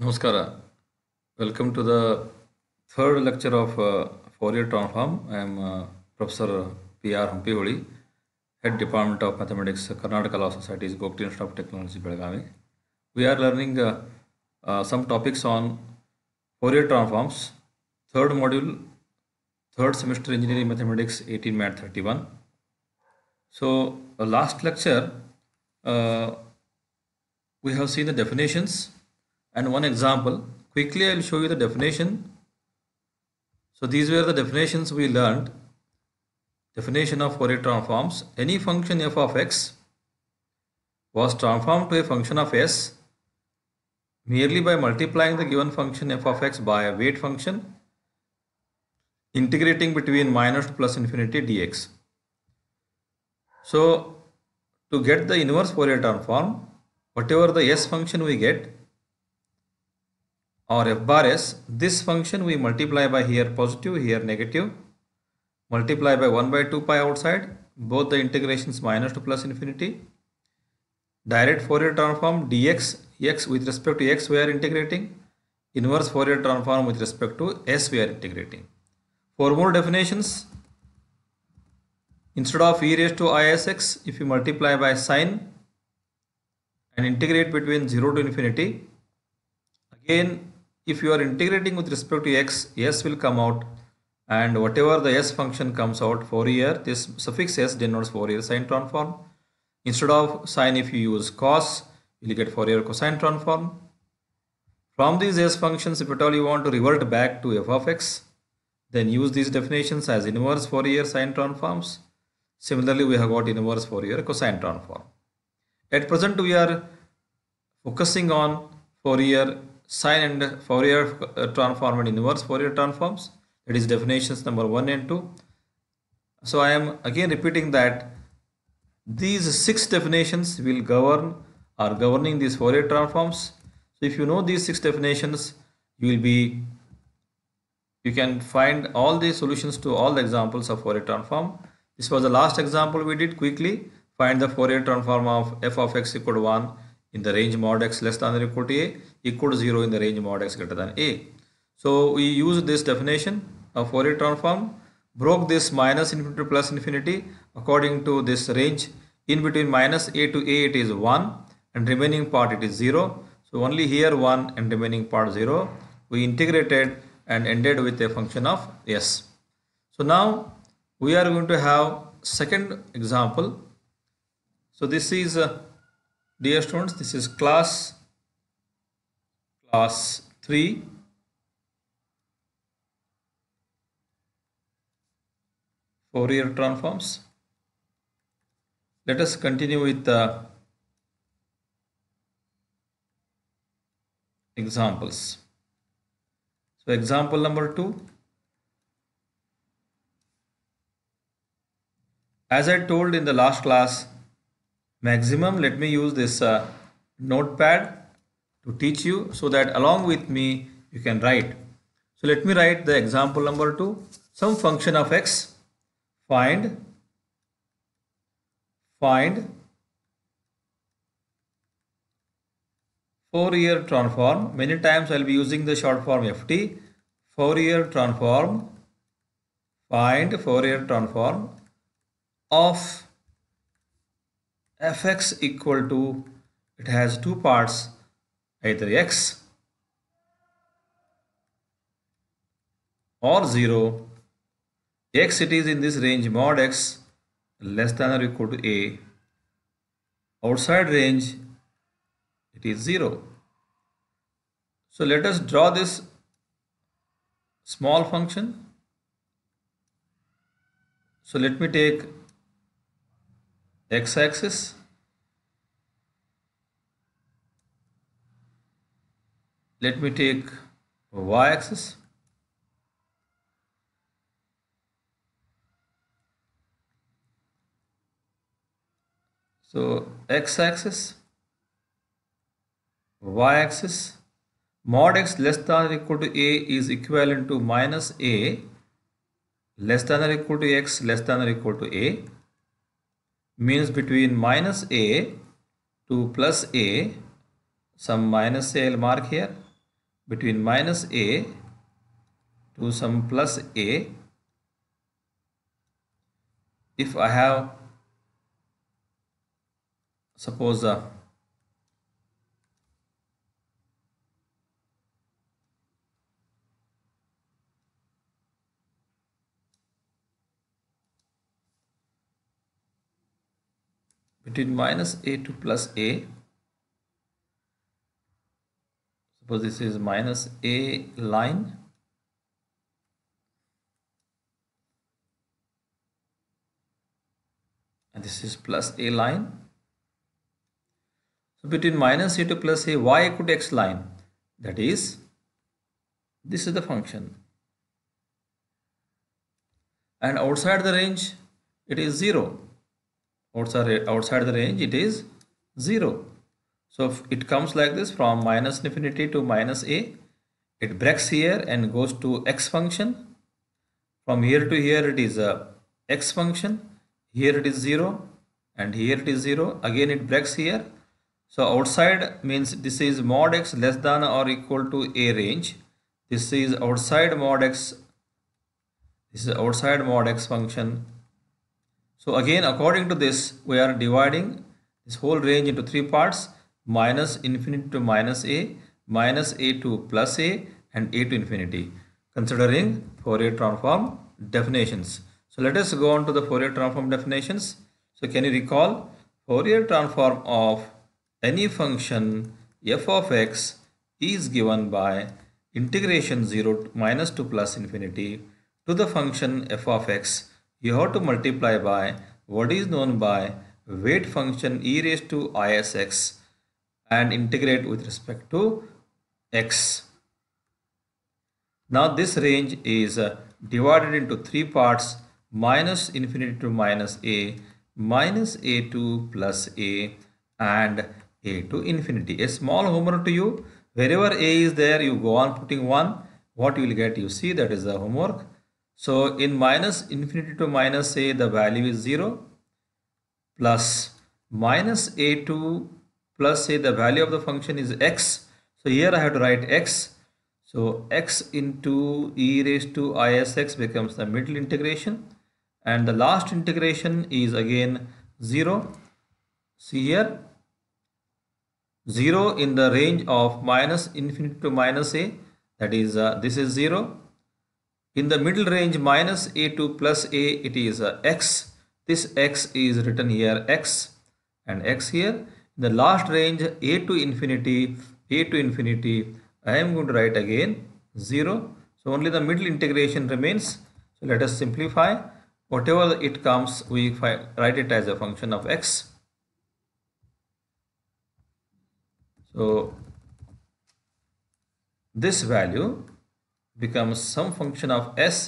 Namaskara. Welcome to the third lecture of uh, Fourier transform. I am uh, Professor P.R. Humpiholi, Head Department of Mathematics, Karnataka Law Society's Gokti Institute of Technology, Belagavi. We are learning uh, some topics on Fourier transforms, third module, third semester Engineering Mathematics 18 Mat 31. So, last lecture, we have seen the definitions and one example. Quickly, I will show you the definition. So these were the definitions we learned. Definition of Fourier transforms. Any function f of x was transformed to a function of s merely by multiplying the given function f of x by a weight function integrating between minus to plus infinity dx. So to get the inverse Fourier transform, whatever the s function we get, or f bar s, this function we multiply by here positive, here negative, multiply by 1 by 2 pi outside, both the integrations minus to plus infinity, direct Fourier transform dx, x with respect to x we are integrating, inverse Fourier transform with respect to s we are integrating. For more definitions, instead of e raised to isx, if you multiply by sine and integrate between 0 to infinity, again if you are integrating with respect to x, s will come out and whatever the s function comes out Fourier, this suffix s denotes Fourier sine transform. Instead of sine, if you use cos, you'll get Fourier cosine transform. From these s functions, if at all you want to revert back to f of x, then use these definitions as inverse Fourier sine transforms. Similarly, we have got inverse Fourier cosine transform. At present, we are focusing on Fourier sine and Fourier uh, transform and inverse Fourier transforms. It is definitions number 1 and 2. So I am again repeating that these six definitions will govern or governing these Fourier transforms. So if you know these six definitions, you will be you can find all the solutions to all the examples of Fourier transform. This was the last example we did quickly. Find the Fourier transform of f of x equal to 1 in the range mod x less than or equal to a equal to 0 in the range mod x greater than a. So we use this definition of Fourier transform, broke this minus infinity to plus infinity according to this range in between minus a to a it is 1 and remaining part it is 0. So only here 1 and remaining part 0. We integrated and ended with a function of s. So now we are going to have second example. So this is uh, dear students this is class class 3 Fourier transforms. Let us continue with the examples. So example number 2. As I told in the last class, maximum let me use this uh, notepad to teach you so that along with me you can write. So let me write the example number 2. Some function of x find find Fourier transform. Many times I will be using the short form FT. Fourier transform find Fourier transform of fx equal to it has two parts either x or 0 x it is in this range mod x less than or equal to a outside range it is 0 so let us draw this small function so let me take x axis let me take y-axis so x-axis y-axis mod x less than or equal to a is equivalent to minus a less than or equal to x less than or equal to a means between minus a to plus a some minus a I'll mark here between minus a to some plus a if I have suppose uh, between minus a to plus a because this is minus a line and this is plus a line so between minus a to plus a y equal to x line that is this is the function and outside the range it is 0 outside outside the range it is 0 so it comes like this from minus infinity to minus a. It breaks here and goes to x function. From here to here it is a x function. Here it is 0 and here it is 0. Again it breaks here. So outside means this is mod x less than or equal to a range. This is outside mod x. This is outside mod x function. So again according to this we are dividing this whole range into three parts minus infinity to minus a, minus a to plus a and a to infinity considering Fourier transform definitions. So let us go on to the Fourier transform definitions. So can you recall Fourier transform of any function f of x is given by integration 0 to minus to plus infinity to the function f of x you have to multiply by what is known by weight function e raised to isx and integrate with respect to x. Now this range is uh, divided into three parts minus infinity to minus a, minus a to plus a and a to infinity. A small homework to you. Wherever a is there, you go on putting 1. What you will get, you see that is the homework. So in minus infinity to minus a, the value is 0 plus minus a to plus say the value of the function is x so here I have to write x so x into e raised to isx becomes the middle integration and the last integration is again 0 see here 0 in the range of minus infinity to minus a that is uh, this is 0 in the middle range minus a to plus a it is uh, x this x is written here x and x here the last range a to infinity a to infinity I am going to write again 0 so only the middle integration remains so let us simplify whatever it comes we write it as a function of x so this value becomes some function of s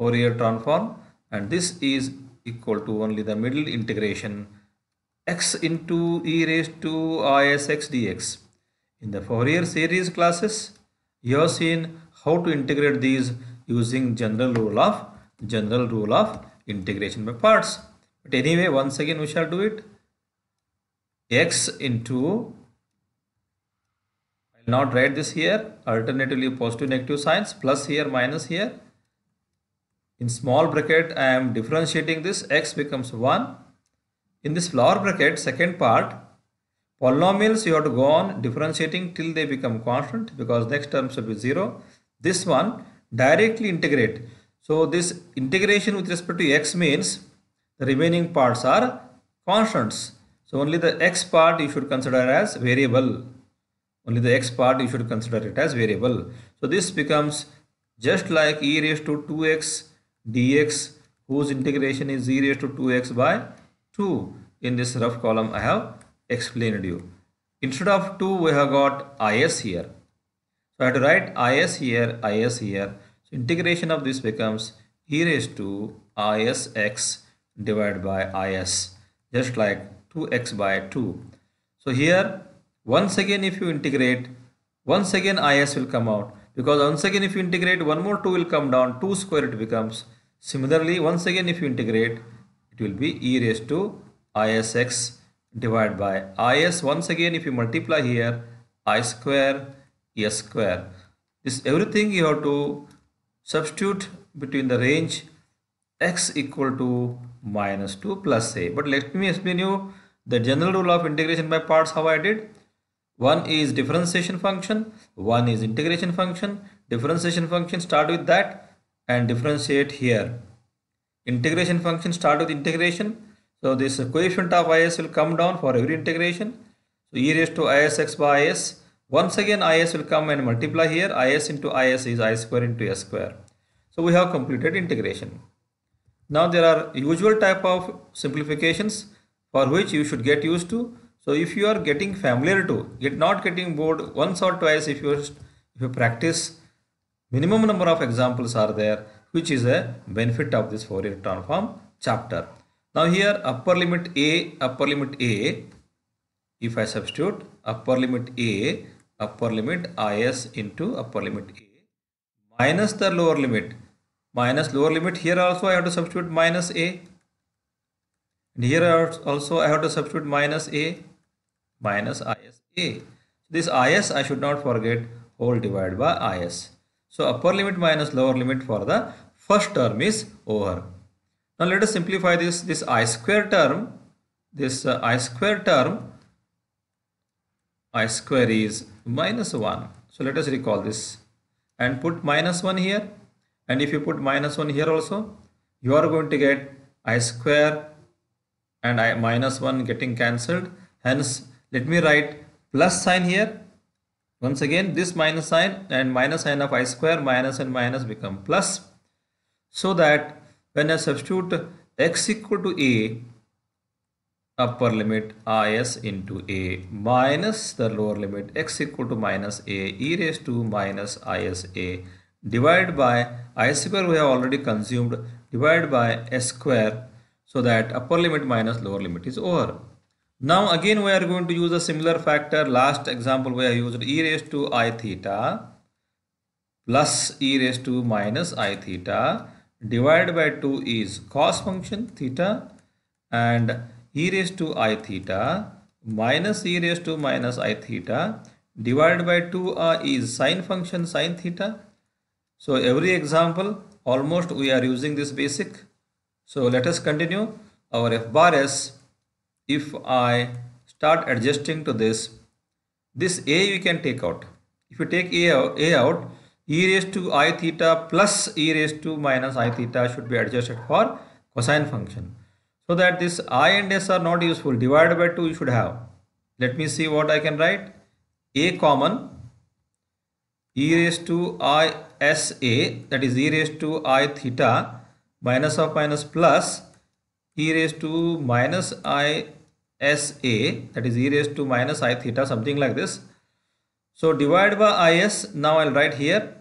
Fourier transform and this is equal to only the middle integration x into e raised to isx dx. In the Fourier series classes, you have seen how to integrate these using general rule of general rule of integration by parts. But anyway, once again we shall do it. x into I will not write this here alternatively positive negative signs plus here minus here in small bracket I am differentiating this x becomes 1 in this flower bracket, second part, polynomials you have to go on differentiating till they become constant because next term should be 0. This one directly integrate. So this integration with respect to x means the remaining parts are constants. So only the x part you should consider as variable. Only the x part you should consider it as variable. So this becomes just like e raised to 2x dx whose integration is e raised to 2x by 2 in this rough column I have explained you. Instead of 2 we have got IS here. So I have to write IS here, IS here. So integration of this becomes e raised to ISX divided by IS just like 2x by 2. So here once again if you integrate once again IS will come out because once again if you integrate one more 2 will come down 2 square it becomes similarly once again if you integrate it will be e raised to isx divided by is once again if you multiply here i square s square this everything you have to substitute between the range x equal to minus 2 plus a but let me explain you the general rule of integration by parts how i did one is differentiation function one is integration function differentiation function start with that and differentiate here Integration function start with integration. So this coefficient of is will come down for every integration. So e raised to is x by is. Once again is will come and multiply here. is into is is i square into s square. So we have completed integration. Now there are usual type of simplifications for which you should get used to. So if you are getting familiar to, get not getting bored once or twice if you, if you practice, minimum number of examples are there which is a benefit of this Fourier transform chapter. Now here upper limit A, upper limit A, if I substitute upper limit A, upper limit IS into upper limit A minus the lower limit, minus lower limit here also I have to substitute minus A and here also I have to substitute minus A, minus IS A. This IS I should not forget whole divided by IS. So upper limit minus lower limit for the first term is over. Now let us simplify this, this i square term, this uh, i square term, i square is minus 1. So let us recall this and put minus 1 here and if you put minus 1 here also, you are going to get i square and i minus 1 getting cancelled. Hence let me write plus sign here once again, this minus sign and minus sign of i square minus and minus become plus. So that when I substitute x equal to a, upper limit is into a minus the lower limit x equal to minus a e raised to minus is a divided by i square we have already consumed divided by s square so that upper limit minus lower limit is over. Now again we are going to use a similar factor. Last example where I used e raised to i theta plus e raised to minus i theta divided by 2 is cos function theta and e raised to i theta minus e raised to minus i theta divided by 2 uh, is sine function sine theta. So every example almost we are using this basic. So let us continue our f bar s if I start adjusting to this, this a we can take out. If you take a, a out, e raised to i theta plus e raised to minus i theta should be adjusted for cosine function. So that this i and s are not useful, divided by 2 you should have. Let me see what I can write. a common e raised to i s a that is e raised to i theta minus of minus plus e raised to minus i s a that is e raised to minus i theta something like this. So divide by is now I'll write here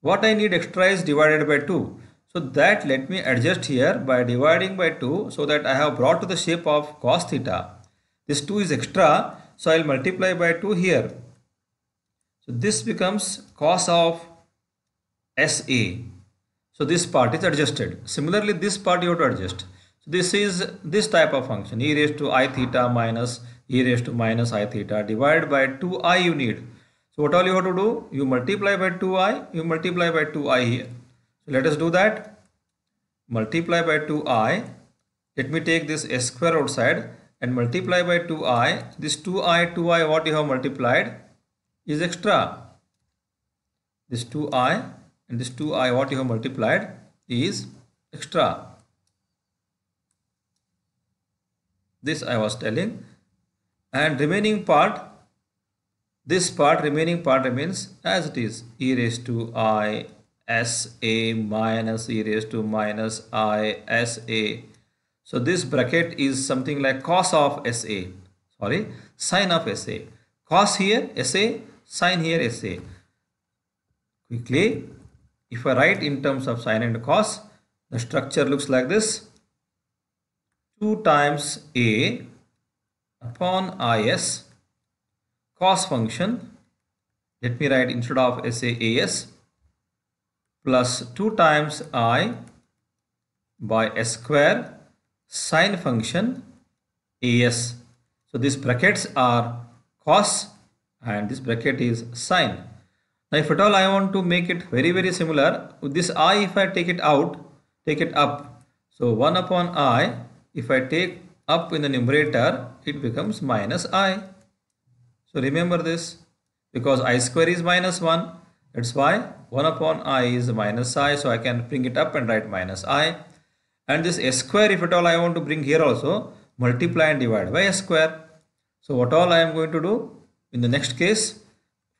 what I need extra is divided by 2. So that let me adjust here by dividing by 2 so that I have brought to the shape of cos theta. This 2 is extra so I'll multiply by 2 here. So this becomes cos of SA. So this part is adjusted. Similarly this part you have to adjust this is this type of function e raised to i theta minus e raised to minus i theta divided by 2i you need. So what all you have to do? You multiply by 2i, you multiply by 2i here. So let us do that. Multiply by 2i. Let me take this s square outside and multiply by 2i. This 2i, 2i what you have multiplied is extra. This 2i and this 2i what you have multiplied is extra. this I was telling and remaining part this part remaining part remains as it is e raised to i s a minus e raised to minus i s a so this bracket is something like cos of sa sorry sine of sa cos here sa sine here sa quickly if i write in terms of sine and cos the structure looks like this 2 times A upon IS cos function. Let me write instead of SA AS plus 2 times I by S square sine function AS. So these brackets are cos and this bracket is sine. Now if at all I want to make it very very similar with this I if I take it out take it up. So 1 upon I if I take up in the numerator, it becomes minus i. So remember this because i square is minus 1. That's why 1 upon i is minus i. So I can bring it up and write minus i. And this s square, if at all I want to bring here also, multiply and divide by s square. So what all I am going to do in the next case,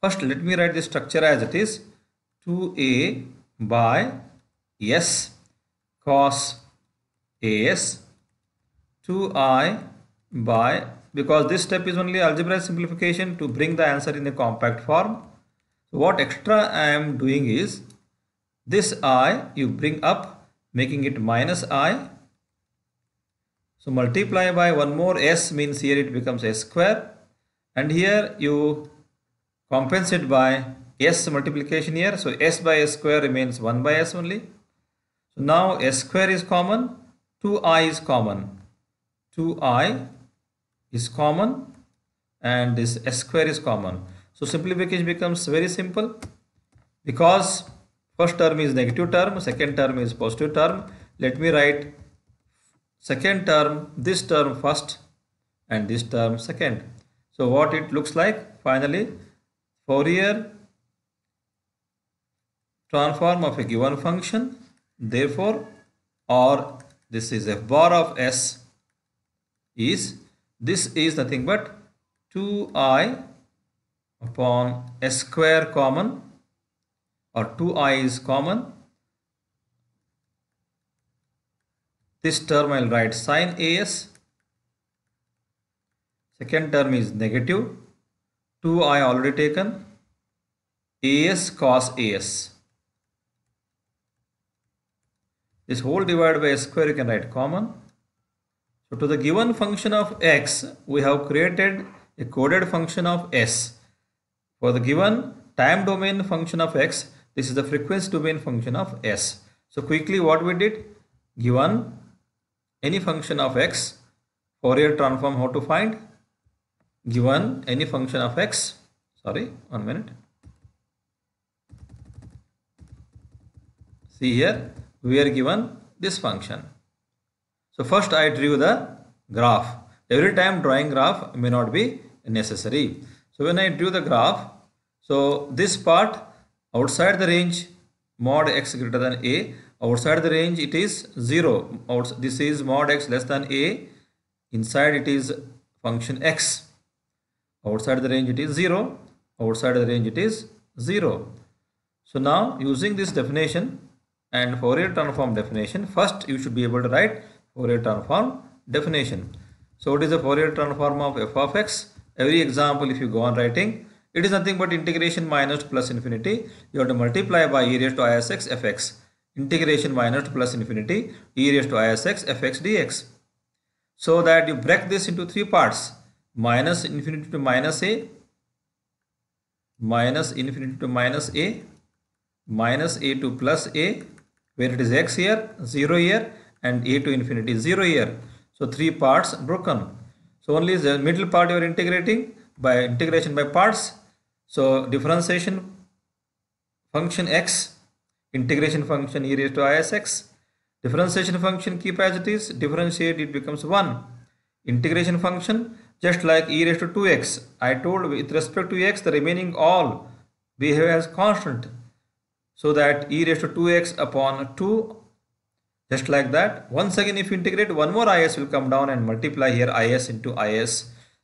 first let me write this structure as it is 2a by s cos as 2i by because this step is only algebraic simplification to bring the answer in a compact form. So what extra I am doing is this i you bring up making it minus i. So multiply by one more s means here it becomes s square and here you compensate by s multiplication here. So s by s square remains 1 by s only. So now s square is common, 2i is common. 2i is common and this s square is common so simplification becomes very simple because first term is negative term second term is positive term let me write second term this term first and this term second so what it looks like finally Fourier transform of a given function therefore or this is f bar of s is this is nothing but 2i upon s square common or 2i is common this term I'll write sine as second term is negative 2i already taken as cos as this whole divided by square you can write common so to the given function of x, we have created a coded function of s. For the given time domain function of x, this is the frequency domain function of s. So quickly what we did, given any function of x, Fourier transform how to find, given any function of x, sorry, one minute. See here, we are given this function so first I drew the graph. Every time drawing graph may not be necessary. So when I drew the graph, so this part outside the range mod x greater than a outside the range it is 0 this is mod x less than a inside it is function x outside the range it is 0 outside the range it is 0 so now using this definition and Fourier transform definition first you should be able to write Fourier transform definition. So what is the Fourier transform of f of x? Every example if you go on writing, it is nothing but integration minus plus infinity. You have to multiply by e raised to isx fx. Integration minus plus infinity e raised to isx fx dx. So that you break this into three parts. Minus infinity to minus a. Minus infinity to minus a. Minus a to plus a. Where it is x here, 0 here and a to infinity is 0 here. So three parts broken. So only the middle part you are integrating by integration by parts. So differentiation function x, integration function e raised to isx, differentiation function keep as it is, differentiate it becomes 1. Integration function just like e raised to 2x. I told with respect to x the remaining all behave as constant so that e raised to 2x upon 2 just like that once again if you integrate one more is will come down and multiply here is into is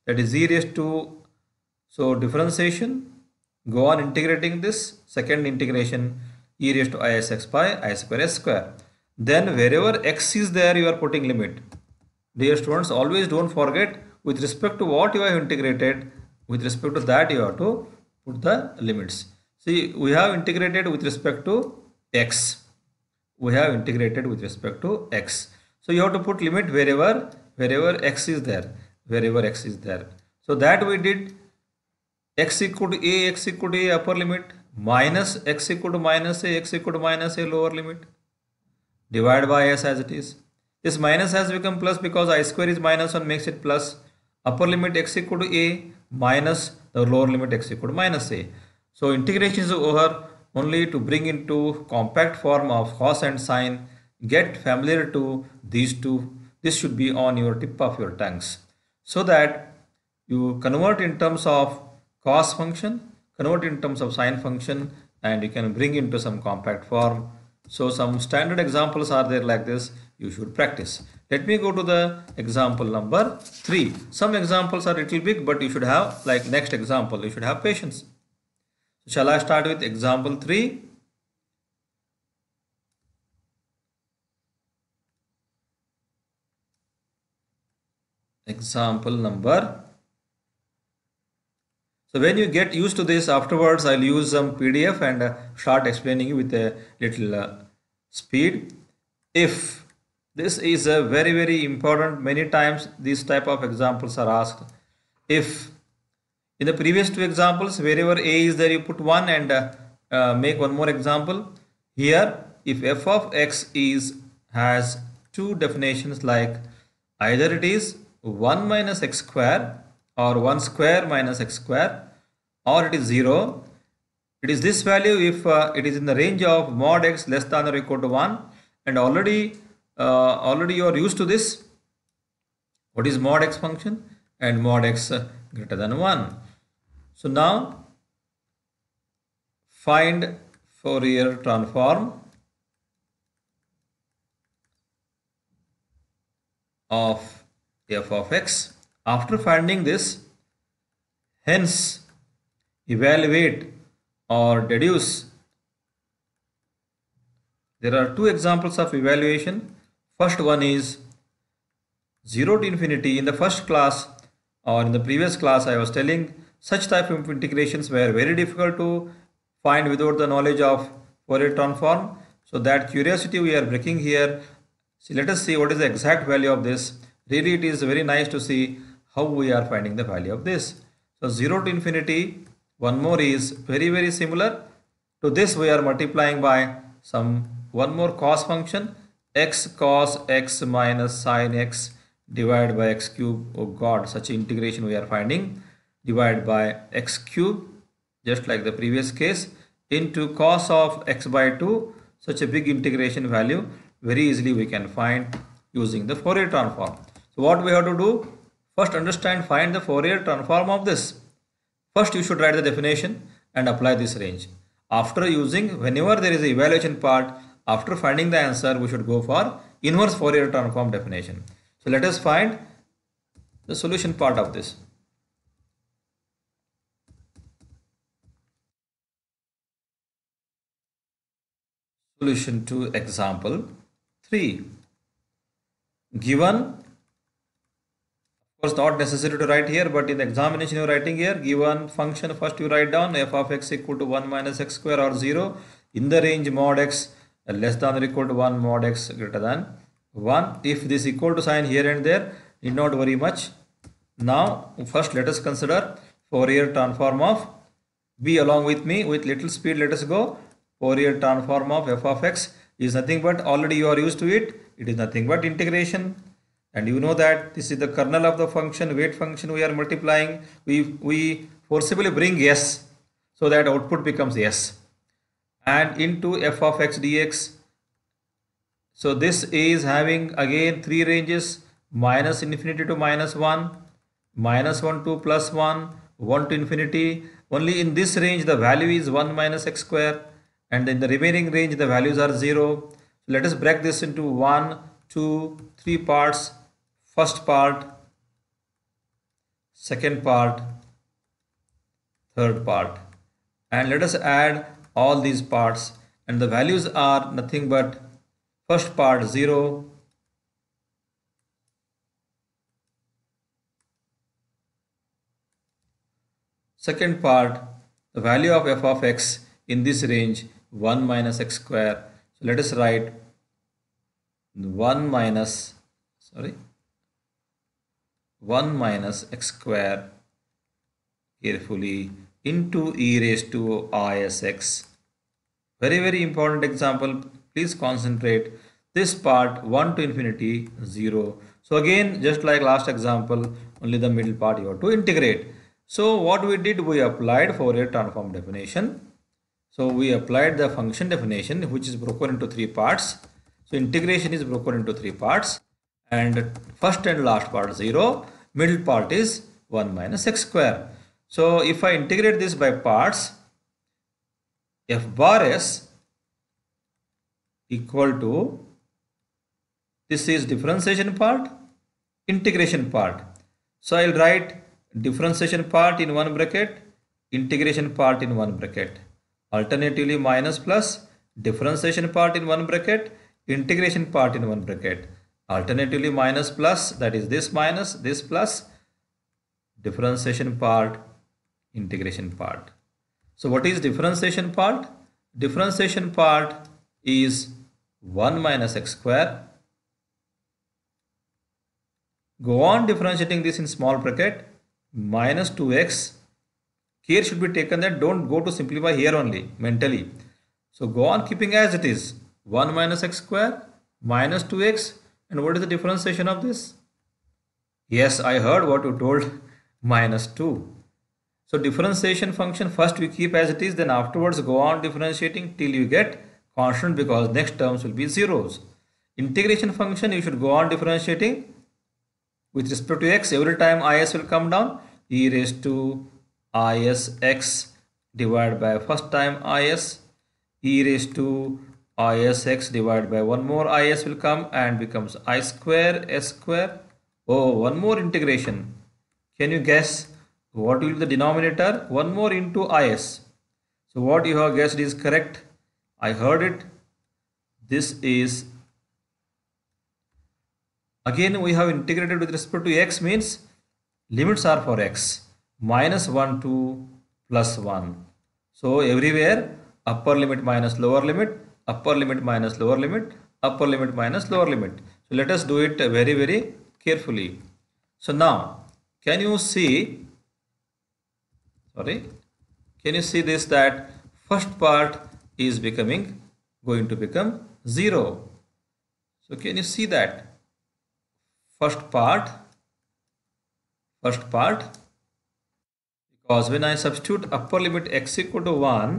that is is zero raised to so differentiation go on integrating this second integration e raised to is x by i square s square then wherever x is there you are putting limit dear students always don't forget with respect to what you have integrated with respect to that you have to put the limits see we have integrated with respect to x we have integrated with respect to x. So you have to put limit wherever wherever x is there, wherever x is there. So that we did x equal to a, x equal to a upper limit minus x equal to minus a, x equal to minus a lower limit divided by s as it is. This minus has become plus because i square is minus 1 makes it plus upper limit x equal to a minus the lower limit x equal to minus a. So integration is over only to bring into compact form of cos and sine. Get familiar to these two. This should be on your tip of your tongues so that you convert in terms of cos function, convert in terms of sine function and you can bring into some compact form. So some standard examples are there like this. You should practice. Let me go to the example number 3. Some examples are little big but you should have like next example you should have patience. Shall I start with example 3? Example number. So when you get used to this afterwards, I'll use some PDF and uh, start explaining you with a little uh, speed. If this is a very, very important, many times these type of examples are asked. If in the previous two examples wherever a is there you put 1 and uh, uh, make one more example here if f of x is has two definitions like either it is 1 minus x square or 1 square minus x square or it is 0 it is this value if uh, it is in the range of mod x less than or equal to 1 and already uh, already you are used to this what is mod x function and mod x uh, greater than 1 so now find Fourier transform of f of x. After finding this, hence evaluate or deduce. There are two examples of evaluation. First one is 0 to infinity. In the first class or in the previous class, I was telling such type of integrations were very difficult to find without the knowledge of Fourier transform. So that curiosity we are breaking here. So let us see what is the exact value of this. Really it is very nice to see how we are finding the value of this. So 0 to infinity one more is very very similar to this we are multiplying by some one more cos function x cos x minus sine x divided by x cube oh god such integration we are finding divided by x cube just like the previous case into cos of x by 2 such a big integration value very easily we can find using the Fourier transform. So what we have to do first understand find the Fourier transform of this. First you should write the definition and apply this range. After using whenever there is a evaluation part after finding the answer we should go for inverse Fourier transform definition. So let us find the solution part of this. solution to example 3. Given, of course not necessary to write here but in the examination you are writing here given function first you write down f of x equal to 1 minus x square or 0 in the range mod x uh, less than or equal to 1 mod x greater than 1. If this equal to sign here and there need not worry much. Now first let us consider Fourier transform of b along with me with little speed let us go Fourier transform of f of x is nothing but already you are used to it. It is nothing but integration. And you know that this is the kernel of the function, weight function we are multiplying. We, we forcibly bring s so that output becomes s and into f of x dx. So this is having again three ranges minus infinity to minus 1, minus 1 to plus 1, 1 to infinity. Only in this range the value is 1 minus x square and in the remaining range the values are 0 let us break this into one two three parts first part second part third part and let us add all these parts and the values are nothing but first part 0 second part the value of f of x in this range 1 minus x square. So let us write 1 minus, sorry, 1 minus x square carefully into e raised to isx. Very, very important example. Please concentrate this part 1 to infinity 0. So again, just like last example, only the middle part you have to integrate. So what we did, we applied Fourier transform definition so we applied the function definition which is broken into three parts. So integration is broken into three parts and first and last part 0, middle part is 1 minus x square. So if I integrate this by parts, f bar s equal to, this is differentiation part, integration part. So I'll write differentiation part in one bracket, integration part in one bracket alternatively minus plus differentiation part in one bracket integration part in one bracket alternatively minus plus that is this minus this plus differentiation part integration part so what is differentiation part differentiation part is 1 minus x square go on differentiating this in small bracket minus 2x here should be taken that don't go to simplify here only mentally. So go on keeping as it is. 1 minus x square minus 2x and what is the differentiation of this? Yes, I heard what you told minus 2. So differentiation function first we keep as it is then afterwards go on differentiating till you get constant because next terms will be zeros. Integration function you should go on differentiating with respect to x every time is will come down e raised to is x divided by first time is e raised to is x divided by one more is will come and becomes i square s square oh one more integration can you guess what will be the denominator one more into is so what you have guessed is correct i heard it this is again we have integrated with respect to x means limits are for x minus 1 to plus 1. So everywhere upper limit minus lower limit, upper limit minus lower limit, upper limit minus lower limit. So let us do it very very carefully. So now can you see sorry can you see this that first part is becoming going to become 0. So can you see that first part first part because when I substitute upper limit x equal to 1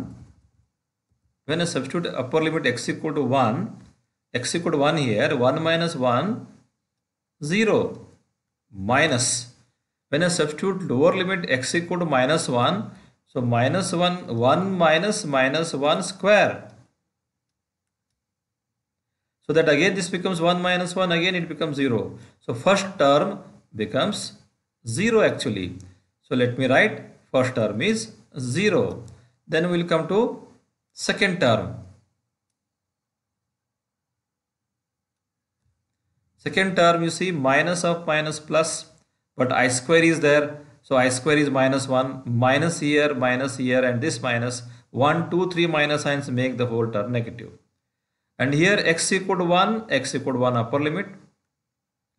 when I substitute upper limit x equal to 1 x equal to 1 here 1 minus 1 0 minus when I substitute lower limit x equal to minus 1 so minus 1 1 minus minus 1 square so that again this becomes 1 minus 1 again it becomes 0 so first term becomes 0 actually so let me write first term is 0. Then we will come to second term. Second term you see minus of minus plus but i square is there. So i square is minus 1 minus here minus here and this minus 1 2 3 minus signs make the whole term negative. And here x equal to 1 x equal to 1 upper limit.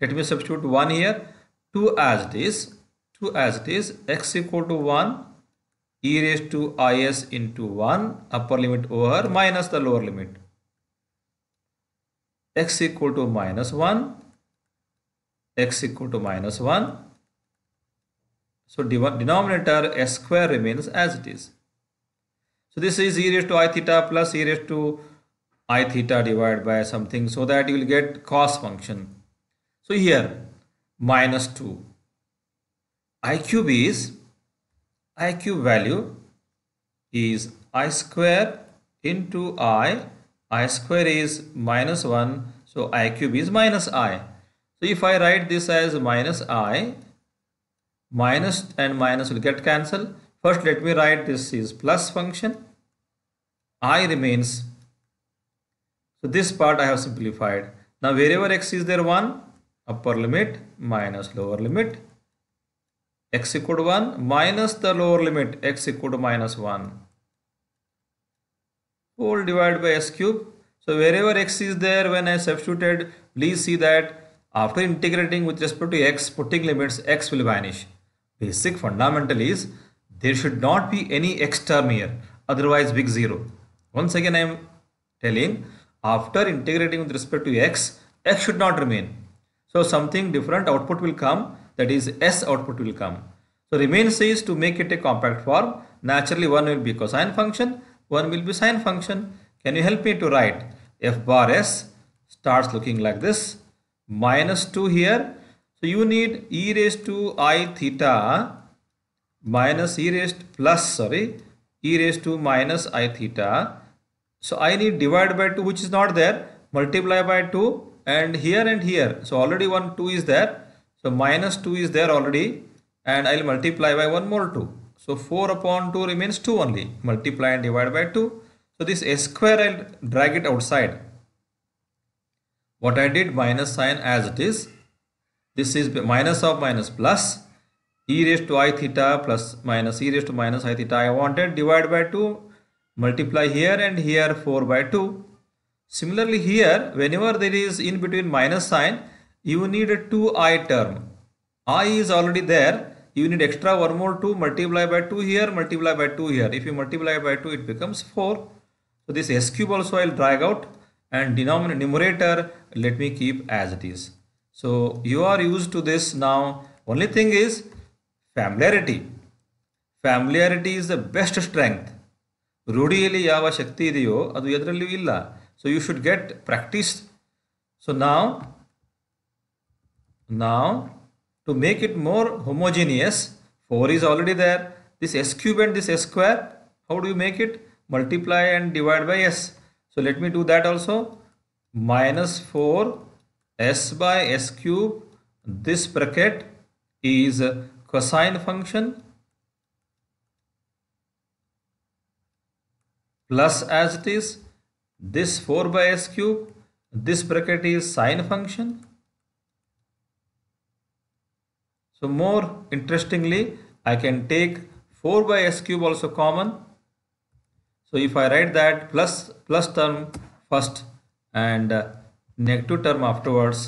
Let me substitute 1 here 2 as this so as it is x equal to 1 e raised to is into 1 upper limit over minus the lower limit x equal to minus 1 x equal to minus 1 so denominator s square remains as it is so this is e raised to i theta plus e raised to i theta divided by something so that you will get cos function so here minus 2 i cube is i cube value is i square into i i square is minus 1 so i cube is minus i so if i write this as minus i minus and minus will get cancelled first let me write this is plus function i remains so this part i have simplified now wherever x is there 1 upper limit minus lower limit x equal to 1 minus the lower limit x equal to minus 1 whole divided by s cube. So wherever x is there when I substituted please see that after integrating with respect to x putting limits x will vanish. Basic fundamental is there should not be any x term here otherwise big 0. Once again I am telling after integrating with respect to x x should not remain. So something different output will come that is S output will come. So remains is to make it a compact form. Naturally one will be cosine function, one will be sine function. Can you help me to write f bar s starts looking like this minus 2 here. So you need e raised to i theta minus e raised plus sorry e raised to minus i theta. So I need divide by 2 which is not there multiply by 2 and here and here. So already one 2 is there so minus 2 is there already and I'll multiply by 1 more 2. So 4 upon 2 remains 2 only. Multiply and divide by 2. So this s square I'll drag it outside. What I did minus sign as it is. This is minus of minus plus e raised to i theta plus minus e raised to minus i theta I wanted divide by 2 multiply here and here 4 by 2. Similarly here whenever there is in between minus sign you need a 2i term. i is already there. You need extra one more 2 multiply by 2 here, multiply by 2 here. If you multiply by 2, it becomes 4. So this s cube also I will drag out and denominator numerator let me keep as it is. So you are used to this now. Only thing is familiarity. Familiarity is the best strength. ರೂಢಿಯಲ್ಲಿ ಯಾವ ಶಕ್ತಿ Adu ಅದು ಎದರಲ್ಲಿಯೂ ಇಲ್ಲ so you should get practice so now, to make it more homogeneous, 4 is already there. This s cube and this s square, how do you make it? Multiply and divide by s. So let me do that also. Minus 4 s by s cube, this bracket is cosine function plus as it is this 4 by s cube this bracket is sine function So more interestingly, I can take 4 by s cube also common. So if I write that plus plus term first and uh, negative term afterwards,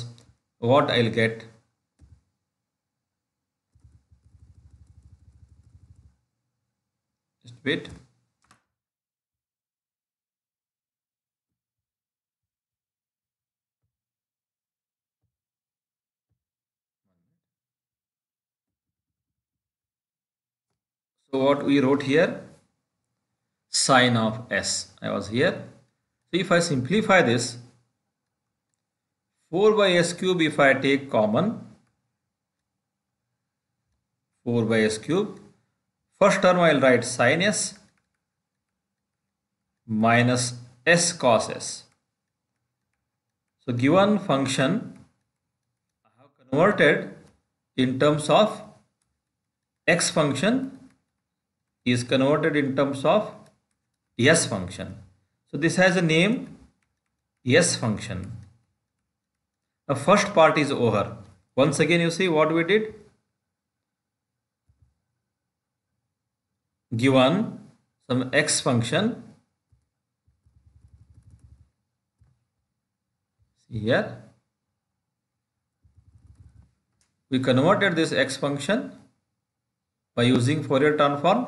what I'll get? Just wait. what we wrote here sine of s I was here so if I simplify this 4 by s cube if I take common 4 by s cube first term I'll write sine s minus s cos s so given function I have converted in terms of x function is converted in terms of S function. So this has a name S function. The first part is over. Once again you see what we did. Given some x function see here we converted this x function by using Fourier transform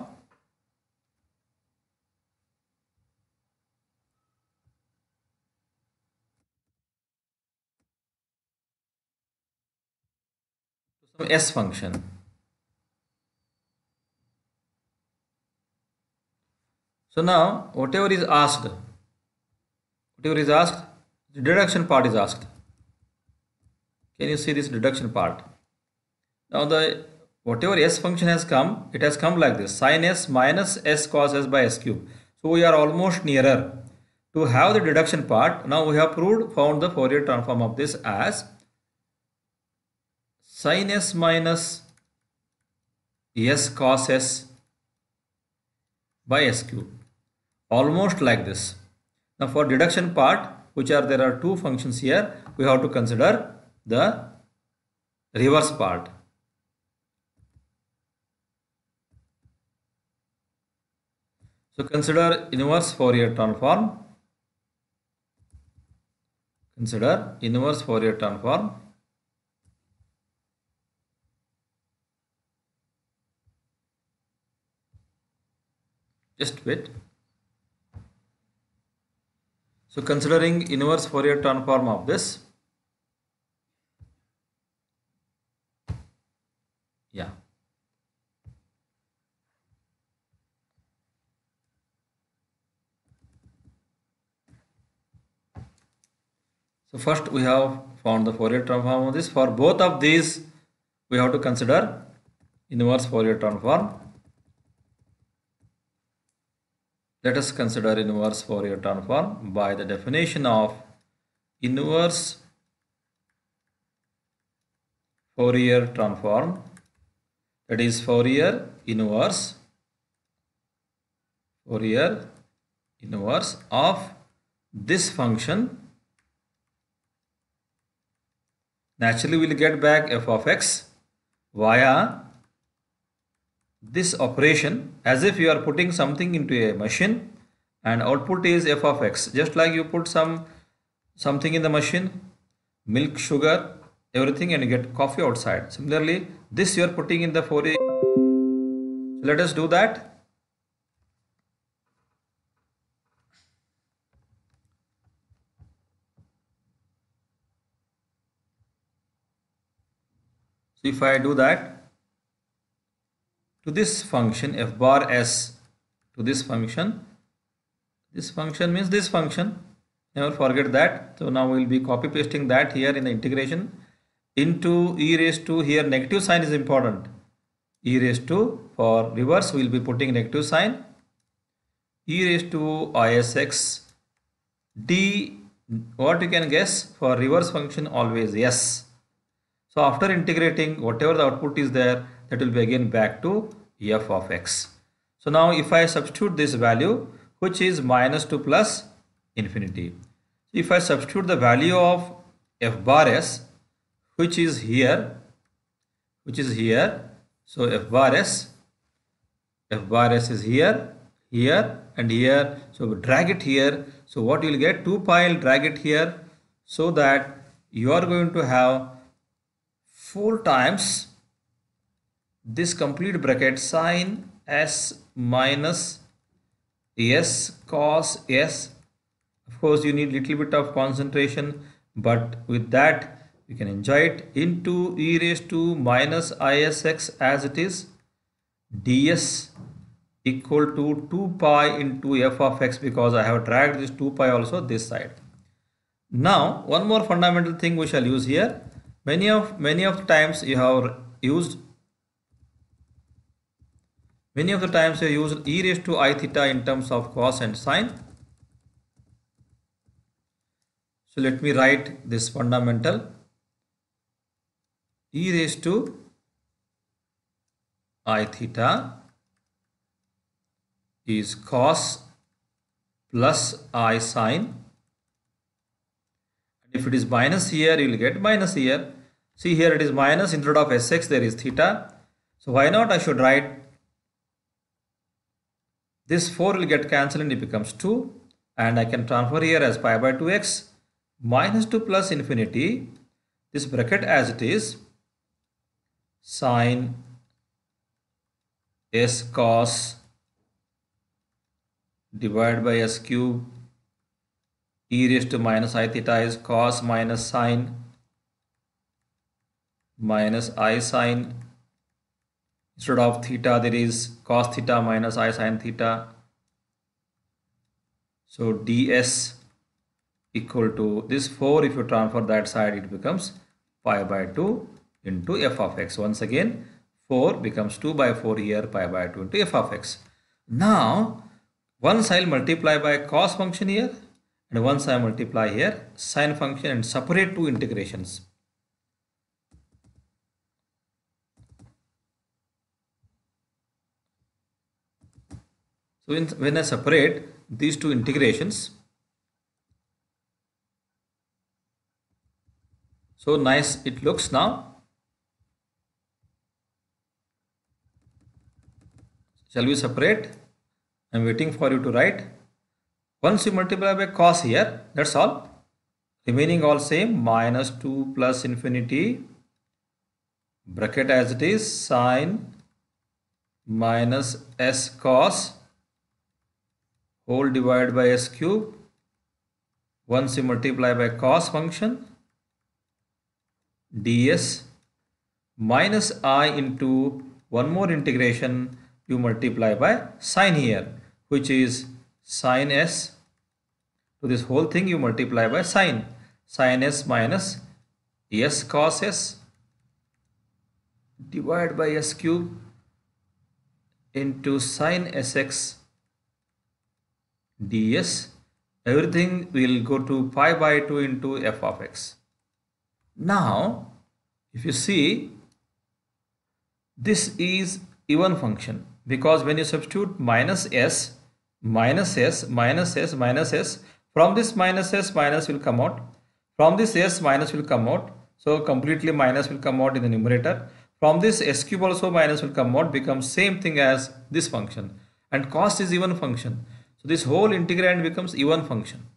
s function so now whatever is asked whatever is asked the deduction part is asked can you see this deduction part now the whatever s function has come it has come like this sin s minus s cos s by s cube so we are almost nearer to have the deduction part now we have proved found the Fourier transform of this as sin s minus s cos s by s cube almost like this now for deduction part which are there are two functions here we have to consider the reverse part so consider inverse Fourier transform consider inverse Fourier transform just wait so considering inverse Fourier transform of this yeah So first we have found the Fourier transform of this. For both of these, we have to consider inverse Fourier transform Let us consider inverse Fourier transform by the definition of inverse Fourier transform that is Fourier inverse Fourier inverse of this function naturally we'll get back f of x via this operation as if you are putting something into a machine and output is f of x just like you put some something in the machine milk sugar everything and you get coffee outside similarly this you are putting in the Fourier so let us do that so if I do that to this function f bar s to this function this function means this function never forget that so now we will be copy pasting that here in the integration into e raised to here negative sign is important e raised to for reverse we will be putting negative sign e raised to isx d what you can guess for reverse function always yes so after integrating whatever the output is there that will be again back to f of x. So now if I substitute this value which is minus 2 plus infinity. If I substitute the value of f bar s which is here which is here so f bar s f bar s is here here and here so drag it here so what you'll get 2 pi will drag it here so that you are going to have 4 times this complete bracket sine s minus s cos s of course you need little bit of concentration but with that you can enjoy it into e raised to minus isx as it is ds equal to 2 pi into f of x because I have dragged this 2 pi also this side. Now one more fundamental thing we shall use here. Many of many of times you have used Many of the times you use e raised to i theta in terms of cos and sine. So let me write this fundamental e raised to i theta is cos plus i sine and if it is minus here you will get minus here see here it is minus instead of sx there is theta so why not i should write this 4 will get cancelled and it becomes 2. And I can transfer here as pi by 2x minus 2 plus infinity. This bracket as it is sine s cos divided by s cube e raised to minus i theta is cos minus sine minus i sine instead of theta there is cos theta minus i sine theta so ds equal to this 4 if you transfer that side it becomes pi by 2 into f of x once again 4 becomes 2 by 4 here pi by 2 into f of x now once I'll multiply by cos function here and once I multiply here sine function and separate two integrations So in, when I separate these two integrations, so nice it looks now. Shall we separate? I am waiting for you to write. Once you multiply by cos here, that's all. Remaining all same minus 2 plus infinity bracket as it is sine minus s cos whole divided by s cube. Once you multiply by cos function ds minus i into one more integration you multiply by sine here which is sine s to this whole thing you multiply by sine sine s minus s cos s divided by s cube into sine sx ds, everything will go to pi by 2 into f of x. Now, if you see, this is even function because when you substitute minus s, minus s, minus s, minus s, from this minus s, minus will come out. From this s, minus will come out. So completely minus will come out in the numerator. From this s cube also minus will come out becomes same thing as this function. And cost is even function this whole integrand becomes even function.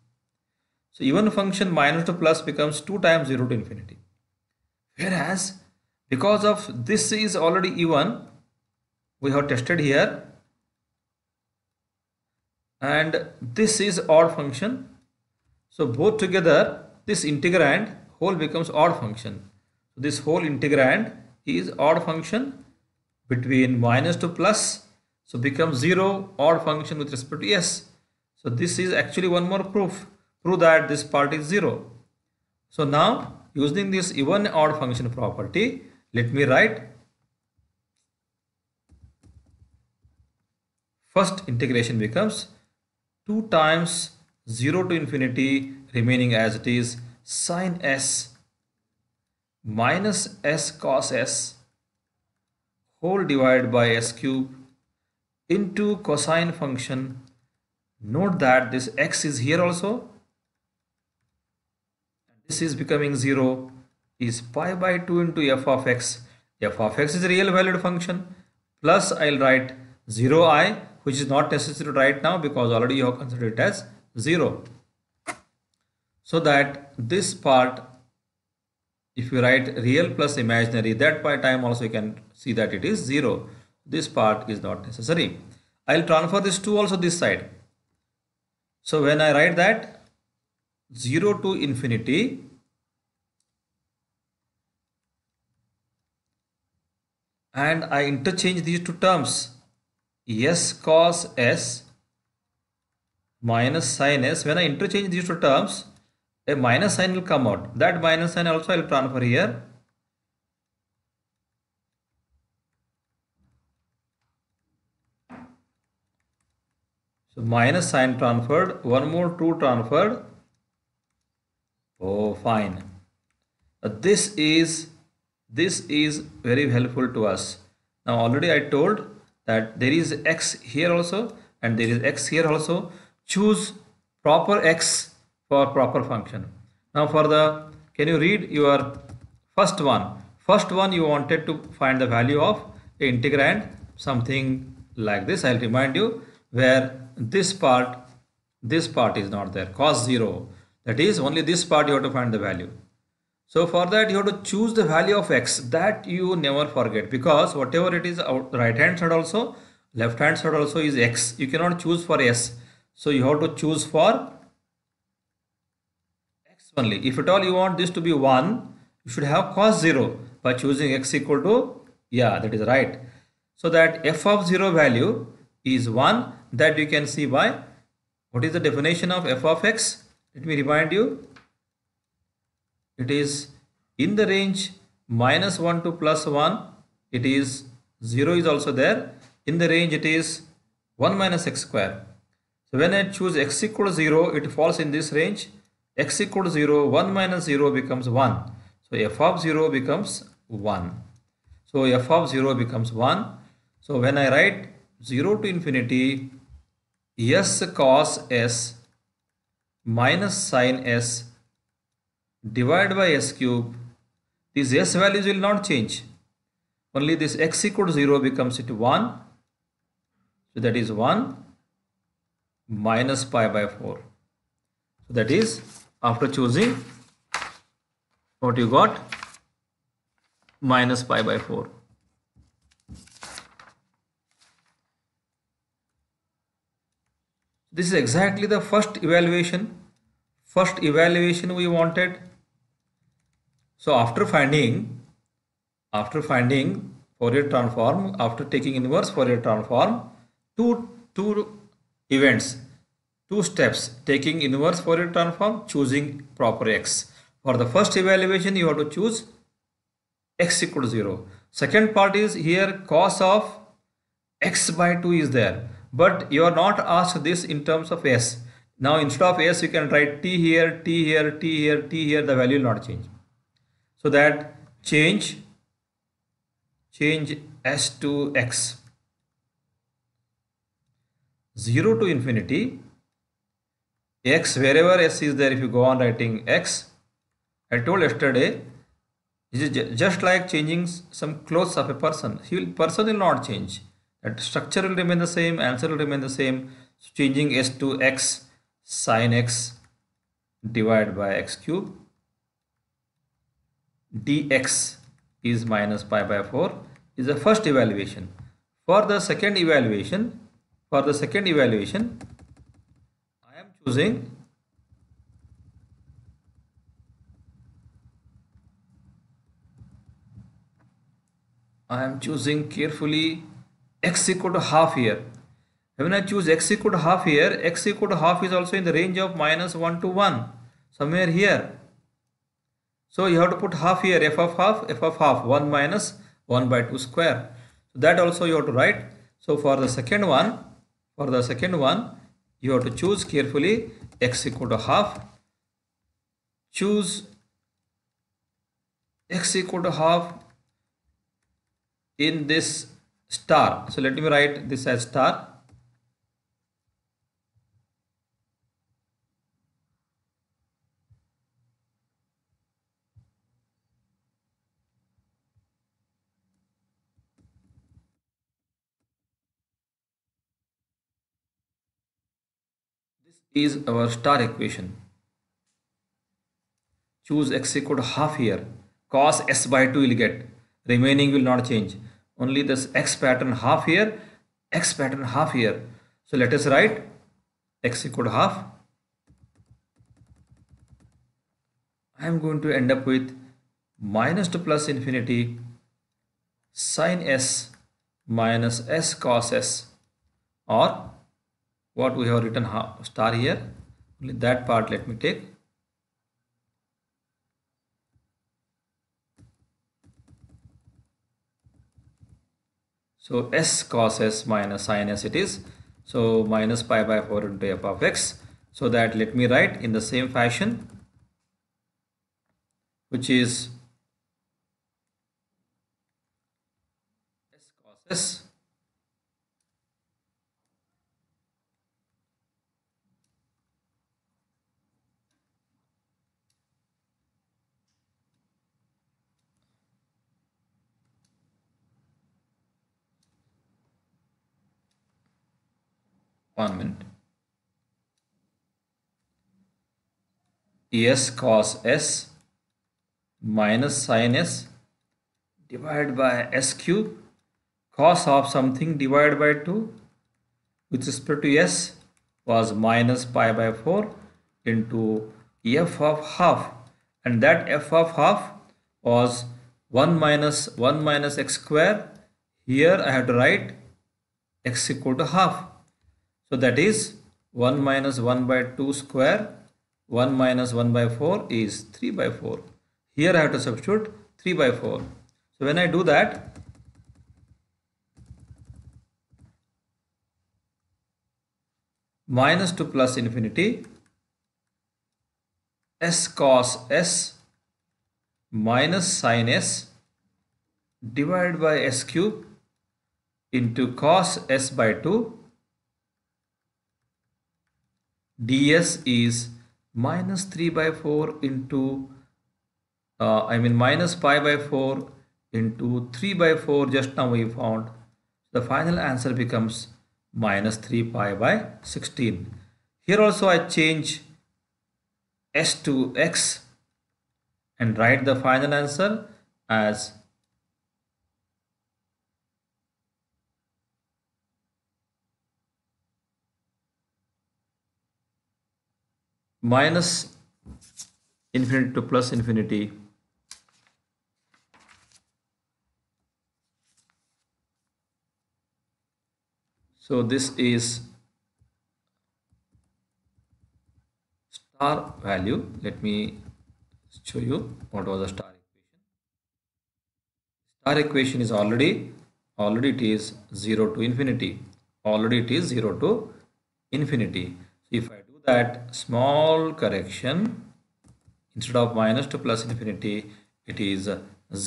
So even function minus to plus becomes 2 times 0 to infinity. Whereas because of this is already even, we have tested here and this is odd function. So both together this integrand whole becomes odd function. So this whole integrand is odd function between minus to plus so become 0 odd function with respect to s. So this is actually one more proof. Prove that this part is 0. So now using this even odd function property, let me write first integration becomes 2 times 0 to infinity remaining as it is sine s minus s cos s whole divided by s cube into cosine function. Note that this x is here also. This is becoming 0 is pi by 2 into f of x. f of x is a real valued function. Plus I'll write 0i which is not necessary to write now because already you have considered it as 0. So that this part if you write real plus imaginary that by time also you can see that it is 0 this part is not necessary I'll transfer this to also this side so when I write that 0 to infinity and I interchange these two terms s cos s minus sine s when I interchange these two terms a minus sign will come out that minus sign also I will transfer here minus sign transferred, one more 2 transferred. Oh, fine. Uh, this is, this is very helpful to us. Now already I told that there is x here also and there is x here also. Choose proper x for proper function. Now for the, can you read your first one? First one you wanted to find the value of integrand something like this. I'll remind you where this part this part is not there cos 0 that is only this part you have to find the value so for that you have to choose the value of x that you never forget because whatever it is out uh, right hand side also left hand side also is x you cannot choose for s so you have to choose for x only if at all you want this to be 1 you should have cos 0 by choosing x equal to yeah that is right so that f of 0 value is 1 that you can see why. what is the definition of f of x let me remind you it is in the range minus 1 to plus 1 it is 0 is also there in the range it is 1 minus x square so when I choose x equal to 0 it falls in this range x equal to 0 1 minus 0 becomes 1 so f of 0 becomes 1 so f of 0 becomes 1 so when I write 0 to infinity s cos s minus sin s divided by s cube these s values will not change only this x equal to 0 becomes it 1 so that is 1 minus pi by 4 so that is after choosing what you got minus pi by 4 this is exactly the first evaluation first evaluation we wanted so after finding after finding Fourier transform after taking inverse Fourier transform two two events two steps taking inverse Fourier transform choosing proper x for the first evaluation you have to choose x equal to 0 second part is here cos of x by 2 is there but you are not asked this in terms of s now instead of s you can write t here t here t here t here the value will not change so that change change s to x 0 to infinity x wherever s is there if you go on writing x i told yesterday it is just like changing some clothes of a person he will person will not change that structure will remain the same answer will remain the same so changing s to x sine x divided by x cube dx is minus pi by 4 is the first evaluation for the second evaluation for the second evaluation I am choosing I am choosing carefully x equal to half here when I choose x equal to half here x equal to half is also in the range of minus 1 to 1 somewhere here so you have to put half here f of half f of half 1 minus 1 by 2 square so that also you have to write so for the second one for the second one you have to choose carefully x equal to half choose x equal to half in this star. So let me write this as star. This is our star equation. Choose x equal to half here. Cos s by 2 will get. Remaining will not change only this x pattern half here, x pattern half here. So let us write x equal to half. I am going to end up with minus to plus infinity sine s minus s cos s or what we have written half star here. Only that part let me take So s cos s minus sin s it is. So minus pi by 4 into f of x. So that let me write in the same fashion which is s cos s convent. S cos S minus sin S divided by S cube cos of something divided by 2 with respect to S was minus pi by 4 into F of half and that F of half was 1 minus 1 minus x square here I have to write x equal to half so that is 1 minus 1 by 2 square 1 minus 1 by 4 is 3 by 4. Here I have to substitute 3 by 4. So when I do that, minus 2 plus infinity s cos s minus sin s divided by s cube into cos s by 2 ds is minus 3 by 4 into uh, I mean minus five by 4 into 3 by 4 just now we found the final answer becomes minus 3 pi by 16 here also I change s to x and write the final answer as minus infinity to plus infinity so this is star value let me show you what was the star equation star equation is already already it is 0 to infinity already it is 0 to infinity so if I that small correction instead of minus to plus infinity it is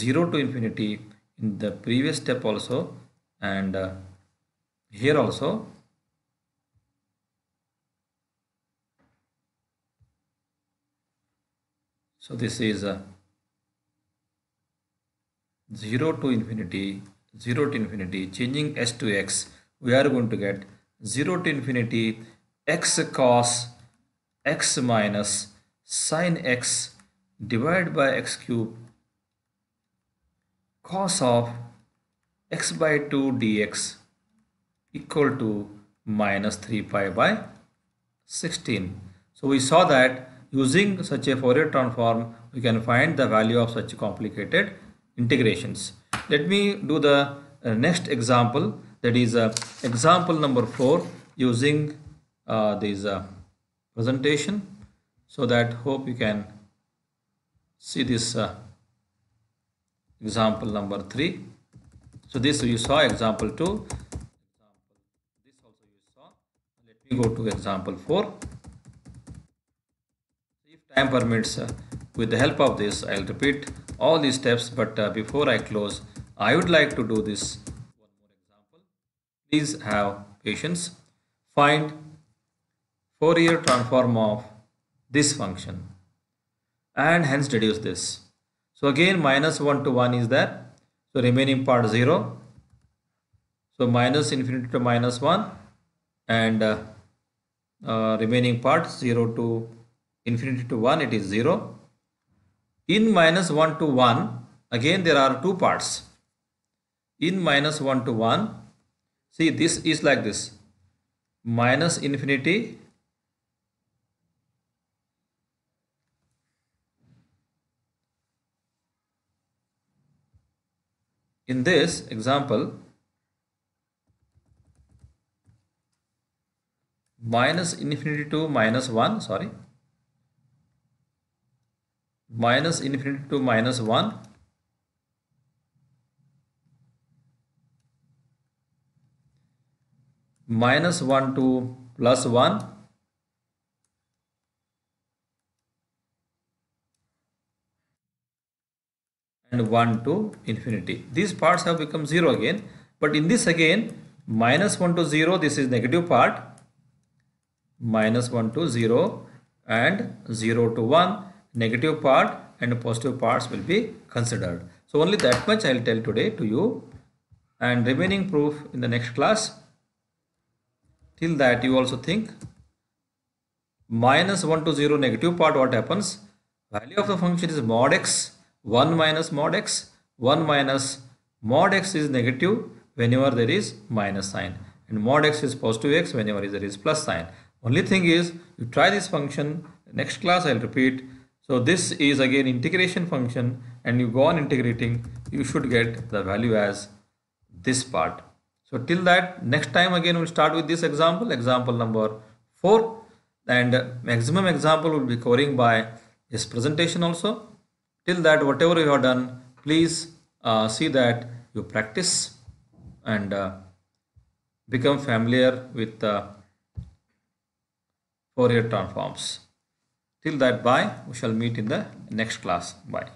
0 to infinity in the previous step also and uh, here also so this is uh, 0 to infinity 0 to infinity changing s to x we are going to get 0 to infinity x cos x minus sine x divided by x cube cos of x by 2 dx equal to minus 3 pi by 16. So we saw that using such a Fourier transform we can find the value of such complicated integrations. Let me do the uh, next example that is uh, example number 4 using uh, these uh, presentation so that hope you can see this uh, example number 3 so this you saw example 2 this also you saw let me go to example 4 if time permits uh, with the help of this i'll repeat all these steps but uh, before i close i would like to do this one more example please have patience find Fourier transform of this function and hence deduce this. So again minus 1 to 1 is there. So remaining part 0. So minus infinity to minus 1 and uh, uh, remaining part 0 to infinity to 1 it is 0. In minus 1 to 1 again there are two parts. In minus 1 to 1 see this is like this minus infinity In this example, minus infinity to minus 1, sorry, minus infinity to minus 1 minus 1 to plus 1 and 1 to infinity. These parts have become 0 again. But in this again, minus 1 to 0, this is negative part. Minus 1 to 0 and 0 to 1, negative part and positive parts will be considered. So only that much I will tell today to you. And remaining proof in the next class. Till that you also think minus 1 to 0 negative part what happens? Value of the function is mod x 1 minus mod x 1 minus mod x is negative whenever there is minus sign and mod x is positive x whenever there is plus sign only thing is you try this function next class i'll repeat so this is again integration function and you go on integrating you should get the value as this part so till that next time again we'll start with this example example number 4 and maximum example will be covering by this presentation also till that whatever you have done please uh, see that you practice and uh, become familiar with the uh, Fourier transforms till that bye we shall meet in the next class bye